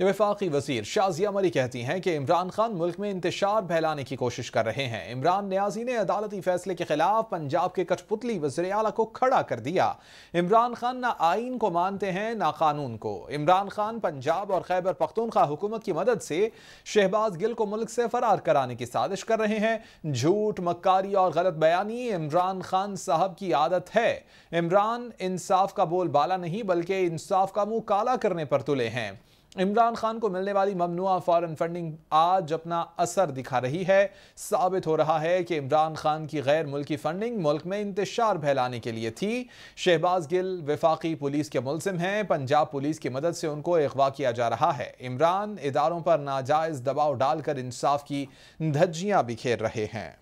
विफाकी वजीर शाजिया मरी कहती हैं कि इमरान खान मुल्क में इंतशार फैलाने की कोशिश कर रहे हैं इमरान न्याजी ने अदालती फैसले के खिलाफ पंजाब के कठपुतली वजर अला को खड़ा कर दिया इमरान खान ना आइन को मानते हैं ना कानून को इमरान खान पंजाब और खैबर पख्तूनखा हुकूमत की मदद से शहबाज गिल को मुल्क से फरार कराने की साजिश कर रहे हैं झूठ मक्कारी और गलत बयानी इमरान खान साहब की आदत है इमरान इंसाफ का बोल बाला नहीं बल्कि इंसाफ का मुंह काला करने पर तुले हैं इमरान खान को मिलने वाली ममनुआ फॉरेन फंडिंग आज अपना असर दिखा रही है साबित हो रहा है कि इमरान खान की गैर मुल्की फंडिंग मुल्क में इंतशार फैलाने के लिए थी शहबाज गिल विफाकी पुलिस के मुलिम हैं पंजाब पुलिस की मदद से उनको अगवा किया जा रहा है इमरान इदारों पर नाजायज़ दबाव डालकर इंसाफ की धज्जियाँ बिखेर रहे हैं